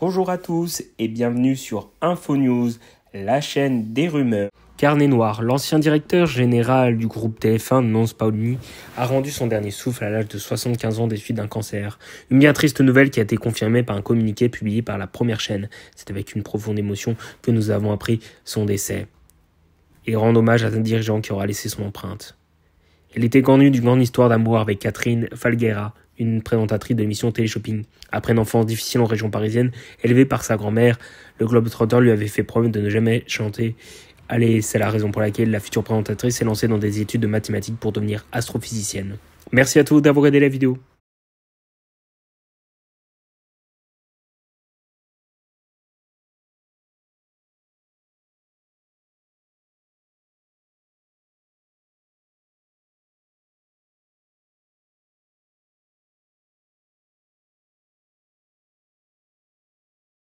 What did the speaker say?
Bonjour à tous et bienvenue sur InfoNews, la chaîne des rumeurs. Carnet Noir, l'ancien directeur général du groupe TF1, Mons Paolini, a rendu son dernier souffle à l'âge de 75 ans des suites d'un cancer. Une bien triste nouvelle qui a été confirmée par un communiqué publié par la première chaîne. C'est avec une profonde émotion que nous avons appris son décès. Et rend hommage à un dirigeant qui aura laissé son empreinte. Elle était connue d'une grande histoire d'amour avec Catherine Falguera, une présentatrice d'émission télé-shopping. Après une enfance difficile en région parisienne, élevée par sa grand-mère, le Globe Trotter lui avait fait promettre de ne jamais chanter. Allez, c'est la raison pour laquelle la future présentatrice s'est lancée dans des études de mathématiques pour devenir astrophysicienne. Merci à tous d'avoir regardé la vidéo.